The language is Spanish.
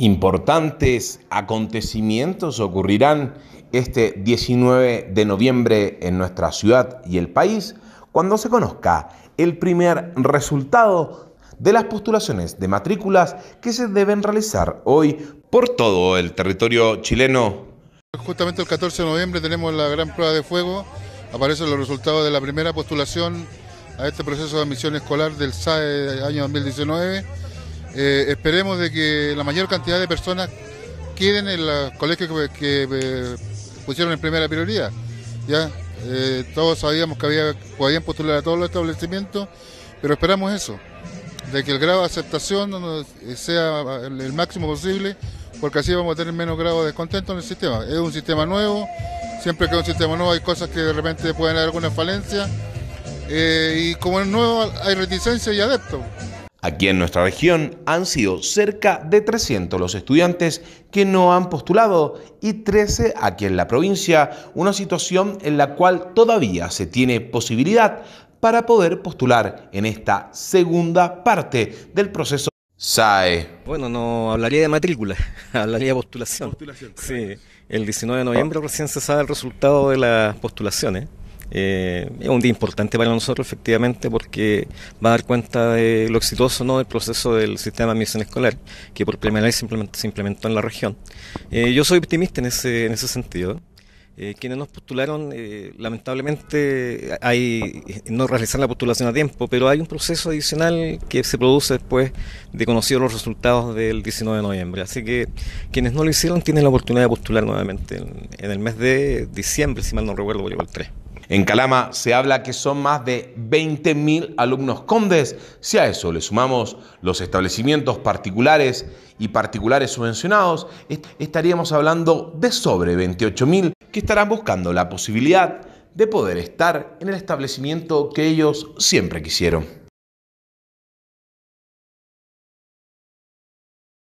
Importantes acontecimientos ocurrirán este 19 de noviembre en nuestra ciudad y el país cuando se conozca el primer resultado de las postulaciones de matrículas que se deben realizar hoy por todo el territorio chileno. Justamente el 14 de noviembre tenemos la gran prueba de fuego, aparecen los resultados de la primera postulación a este proceso de admisión escolar del SAE año 2019 eh, esperemos de que la mayor cantidad de personas queden en los colegios que, eh, pusieron en primera prioridad. ¿ya? Eh, todos sabíamos que había, podían postular a todos los establecimientos, pero esperamos eso, de que el grado de aceptación sea el máximo posible, porque así vamos a tener menos grado de descontento en el sistema. Es un sistema nuevo, siempre que es un sistema nuevo hay cosas que de repente pueden haber alguna falencia, y como es nuevo hay reticencia y adeptos. Aquí en nuestra región han sido cerca de 300 los estudiantes que no han postulado y 13 aquí en la provincia, una situación en la cual todavía se tiene posibilidad para poder postular en esta segunda parte del proceso. SAE. Bueno, no hablaría de matrícula, hablaría de postulación. Sí, el 19 de noviembre recién se sabe el resultado de las postulaciones. Eh, es un día importante para nosotros, efectivamente, porque va a dar cuenta de lo exitoso ¿no? del proceso del sistema de admisión escolar, que por primera vez se implementó en la región. Eh, yo soy optimista en ese, en ese sentido. Eh, quienes nos postularon, lamentablemente, hay, no realizaron la postulación a tiempo, pero hay un proceso adicional que se produce después de conocer los resultados del 19 de noviembre. Así que quienes no lo hicieron tienen la oportunidad de postular nuevamente en, el mes de diciembre, si mal no recuerdo, por 3. En Calama se habla que son más de 20.000 alumnos condes. Si a eso le sumamos los establecimientos particulares y particulares subvencionados, estaríamos hablando de sobre 28.000 que estarán buscando la posibilidad de poder estar en el establecimiento que ellos siempre quisieron.